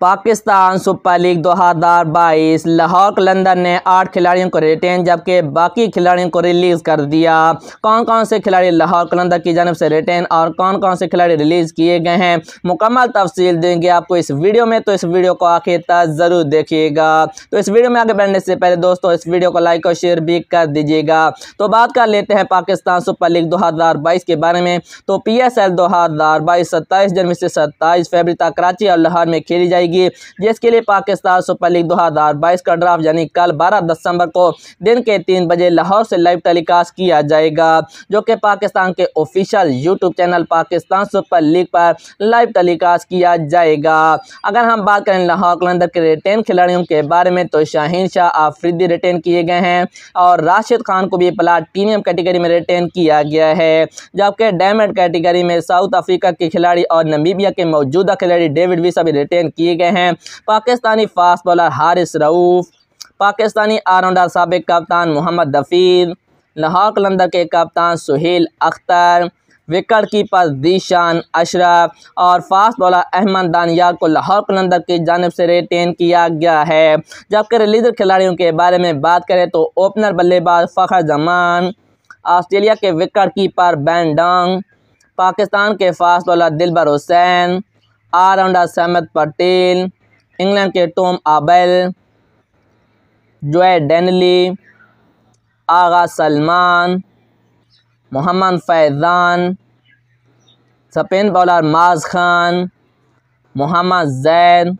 Pakistan super league दो हज़ार बाईस लाहौर कलंदर ने आठ खिलाड़ियों को रिटेन जबकि बाकी खिलाड़ियों को रिलीज़ कर दिया कौन कौन से खिलाड़ी लाहौर कलंदर की जानब से रिटेन और कौन कौन से खिलाड़ी रिलीज़ किए गए हैं मुकम्मल तफसील देंगे आपको इस वीडियो में तो इस वीडियो को आखिर तक ज़रूर देखिएगा तो इस वीडियो में आगे बढ़ने से पहले दोस्तों इस वीडियो को लाइक और शेयर भी कर दीजिएगा तो बात कर लेते हैं पाकिस्तान सुपर लीग दो हज़ार बाईस के बारे में तो पी एस एल दो हज़ार बाईस सत्ताईस जनवरी से सत्ताईस फरवरी तक कराची और लाहौर में खेली जाएगी जाएगी जिसके लिए पाकिस्तान सुपर लीग दो हज़ार बाईस का ड्राफ्ट यानी कल बारह दिसंबर को दिन के तीन बजे लाहौर से लाइव टेलीकास्ट किया जाएगा जो कि पाकिस्तान के official YouTube channel Pakistan super league पर लाइव टेलीकास्ट किया जाएगा अगर हम बात करें लाहौर कलंदर के रिटेन खिलाड़ियों के बारे में तो शाहीन शाह आफरीदी रिटेन किए गए हैं और राशिद खान को भी प्लाटीनियम कैटेगरी में रिटेन किया गया है जबकि डायमंड कैटेगरी में साउथ अफ्रीका के खिलाड़ी और नमीबिया के मौजूदा खिलाड़ी डेविड भी भी रिटेन किए गए हैं Pakistani fast bowler Haris Rauf Pakistani allrounder सबक कप्तान मोहम्मद दफ़ीर लाहौर लंदर के कप्तान सुहेल अख्तर विकेट कीपर दीशान अशरफ और फास्ट बॉलर अहमद दानियाल को लाहौर कलंदर की जानब से रिटेन किया गया है जबकि रिलीजर खिलाड़ियों के बारे में बात करें तो ओपनर बल्लेबाज फ़खर जमान ऑस्ट्रेलिया के wicket keeper Ben Dunk Pakistan के fast bowler Dilbar Hussain allrounder Samit Patel England के Tom Abell Joe Denly Agha Salman Mohammad Faizan spin bowler Maaz Khan Mohammad Jain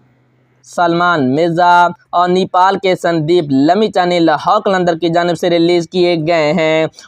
Salman Mirza और नेपाल के संदीप लमीचा ने लाहौर कलंदर की जानब से रिलीज़ किए गए हैं